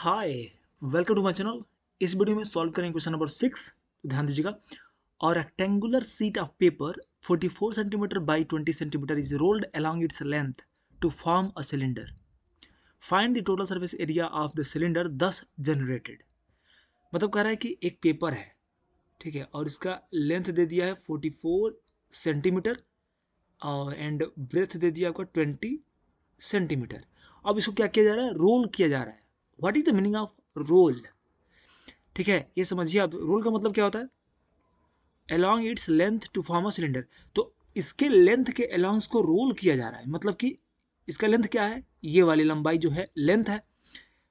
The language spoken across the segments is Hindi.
hi welcome to my channel इस वीडियो में सॉल्व करेंगे क्वेश्चन नंबर सिक्स ध्यान दीजिएगा और rectangular sheet of paper 44 centimetre by 20 centimetre is rolled along its length to form a cylinder find the total surface area of the cylinder thus generated मतलब कह रहा है कि एक पेपर है ठीक है और इसका लेंथ दे दिया है फोर्टी सेंटीमीटर और एंड ब्रेथ दे दिया आपका ट्वेंटी सेंटीमीटर अब इसको क्या किया जा रहा है रोल किया जा रहा है what is the meaning of roll ठीक है ये समझिए आप रोल का मतलब क्या होता है along its length to form a cylinder तो इसके लेंथ के अलॉन्ग्स को रोल किया जा रहा है मतलब कि इसका लेंथ क्या है ये वाली लंबाई जो है लेंथ है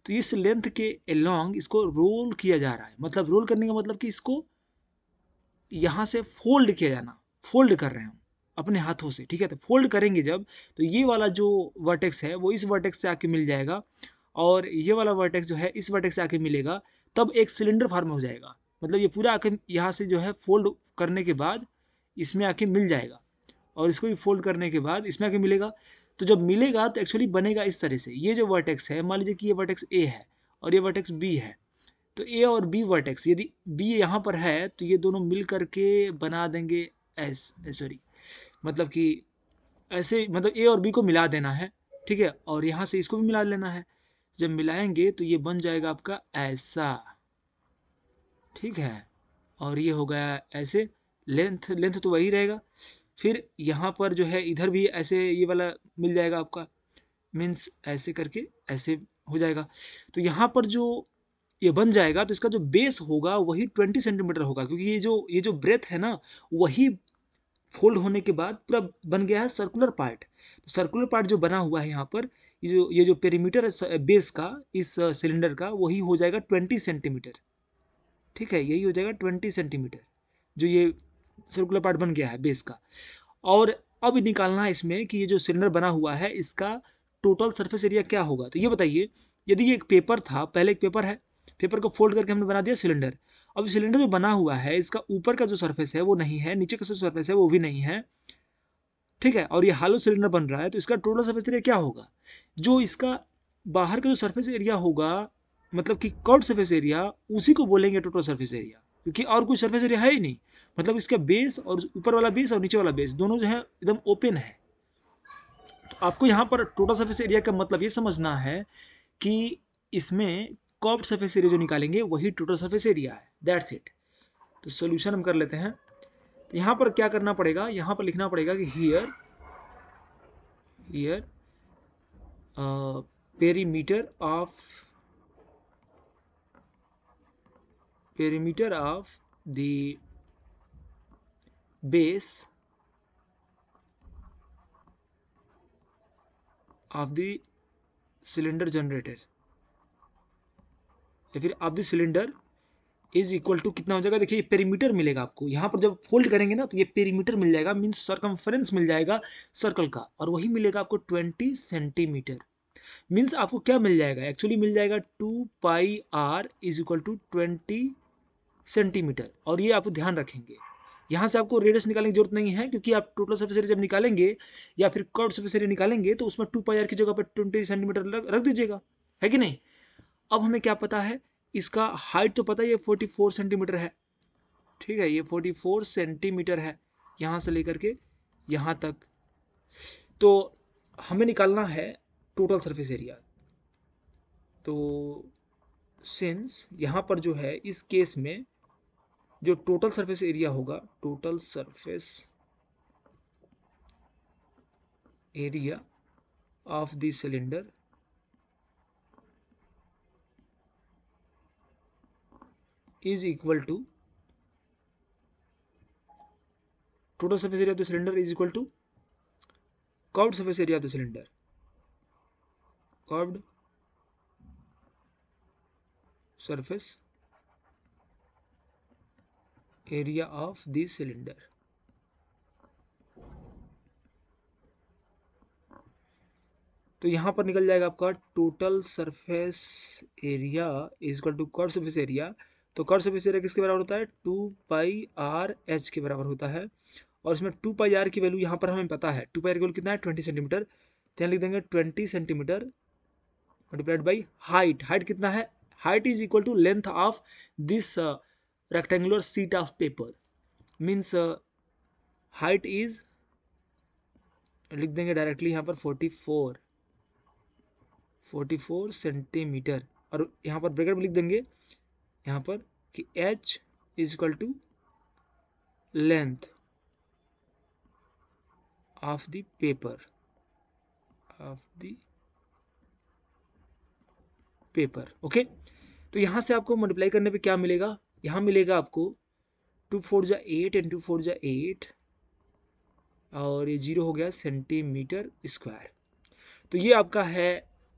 तो इस लेंथ के अलॉन्ग इसको रोल किया जा रहा है मतलब रोल करने का मतलब कि इसको यहाँ से फोल्ड किया जाना फोल्ड कर रहे हैं हम अपने हाथों से ठीक है तो फोल्ड करेंगे जब तो ये वाला जो वर्टेक्स है वो इस वर्टेक्स से आके मिल जाएगा और ये वाला वर्टेक्स जो है इस वर्टेक्स से आके मिलेगा तब एक सिलेंडर फार्म हो जाएगा मतलब ये पूरा आके यहाँ से जो है फोल्ड करने के बाद इसमें आके मिल जाएगा और इसको भी फोल्ड करने के बाद इसमें आके मिलेगा तो जब मिलेगा तो एक्चुअली बनेगा इस तरह से ये जो वर्टेक्स है मान लीजिए कि ये वर्टेक्स ए है और ये वर्टेक्स बी है तो ए और बी वर्टेक्स यदि बी यहाँ पर है तो ये दोनों मिल करके बना देंगे एस सॉरी मतलब कि ऐसे मतलब ए और बी को मिला देना है ठीक है और यहाँ से इसको भी मिला लेना है जब मिलाएंगे तो ये बन जाएगा आपका ऐसा ठीक है और ये हो गया ऐसे लेंथ लेंथ तो वही रहेगा फिर यहाँ पर जो है इधर भी ऐसे ये वाला मिल जाएगा आपका मीन्स ऐसे करके ऐसे हो जाएगा तो यहाँ पर जो ये बन जाएगा तो इसका जो बेस होगा वही ट्वेंटी सेंटीमीटर होगा क्योंकि ये जो ये जो ब्रेथ है ना वही फोल्ड होने के बाद पूरा बन गया है सर्कुलर पार्ट सर्कुलर पार्ट जो बना हुआ है यहाँ पर ये जो ये जो पेरीमीटर बेस का इस सिलेंडर का वही हो जाएगा ट्वेंटी सेंटीमीटर ठीक है यही हो जाएगा ट्वेंटी सेंटीमीटर जो ये सर्कुलर पार्ट बन गया है बेस का और अब निकालना है इसमें कि ये जो सिलेंडर बना हुआ है इसका टोटल सरफेस एरिया क्या होगा तो ये बताइए यदि ये एक पेपर था पहले एक पेपर है पेपर को फोल्ड करके हमने बना दिया सिलेंडर अब सिलेंडर जो बना हुआ है इसका ऊपर का जो सरफेस है वो नहीं है नीचे का जो सर्फेस है वो भी नहीं है ठीक है और ये हालो सिलेंडर बन रहा है तो इसका टोटल सर्फेस एरिया क्या होगा जो इसका बाहर का जो सर्फेस एरिया होगा मतलब कि कर्ड सर्फेस एरिया उसी को बोलेंगे टोटल सर्फेस एरिया क्योंकि और कोई सर्फेस एरिया है ही नहीं मतलब इसका बेस और ऊपर वाला बेस और नीचे वाला बेस दोनों जो है एकदम ओपन है तो आपको यहाँ पर टोटल सर्फेस एरिया का मतलब ये समझना है कि इसमें कॉप सरफेस एरिया जो निकालेंगे वही टोटल सरफेस एरिया है दैट्स इट तो सोल्यूशन हम कर लेते हैं तो यहाँ पर क्या करना पड़ेगा यहाँ पर लिखना पड़ेगा कि here here perimeter of perimeter of the base of the cylinder generator या फिर of the cylinder is equal to कितना हो जाएगा देखिए पेरीमीटर मिलेगा आपको यहाँ पर जब फोल्ड करेंगे ना तो ये पेरीमीटर मिल जाएगा मीन्स सर्कम्फ्रेंस मिल जाएगा सर्कल का और वही मिलेगा आपको ट्वेंटी सेंटीमीटर मीन्स आपको क्या मिल जाएगा एक्चुअली मिल जाएगा two pi R is equal to twenty centimetre और ये आप ध्यान रखेंगे यहाँ से आपको रेडियस निकालने की जरूरत नहीं है क्योंकि आप टोटल सर्फेस एरिया जब निकालेंगे या फिर कर्व सर्फेस एरिया निकालेंगे तो उसमें टू पाई आर की जगह पर ट्वेंटी सेंटीमीटर रख दीजिएगा है कि नहीं अब हमें क्या पता है इसका हाइट तो पता ही है फोर्टी फोर सेंटीमीटर है ठीक है ये फोर्टी फोर सेंटीमीटर है यहाँ से लेकर के यहाँ तक तो हमें निकालना है टोटल सरफेस एरिया तो सिंस यहाँ पर जो है इस केस में जो टोटल सरफेस एरिया होगा total surface area of this cylinder is equal to total surface area of the cylinder is equal to curved surface area of the cylinder curved surface area of the cylinder तो यहाँ पर निकल जाएगा आपका total surface area is equal to curve surface area तो कर्स ऑफ एरिया किसके बराबर होता है टू पाई आर एच के बराबर होता है और इसमें टू पाई आर की वैल्यू यहाँ पर हमें पता है टू पाई आर की वैल्यू कितना है ट्वेंटी सेंटीमीटर तो यहाँ लिख देंगे twenty centimetre multiplied by height height कितना है height is equal to length of this rectangular sheet of paper means height is लिख देंगे डायरेक्टली यहाँ पर forty four forty four centimetre और यहाँ पर ब्रेकेट में लिख देंगे यहाँ पर कि H is equal to length of the paper of the paper okay तो यहाँ से आपको मल्टीप्लाई करने पे क्या मिलेगा यहाँ मिलेगा आपको टू फोर जा एट एंड टू फोर जा एट और ये जीरो हो गया सेंटीमीटर स्क्वायर तो ये आपका है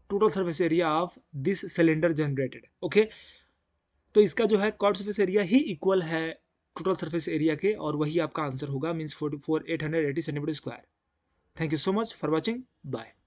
total service area of this cylinder generated okay तो इसका जो है कॉर्ड सर्फेस एरिया ही इक्वल है टोटल सर्फेस एरिया के और वही आपका आंसर होगा means forty four eight hundred eighty centimetre square thank you so much for watching bye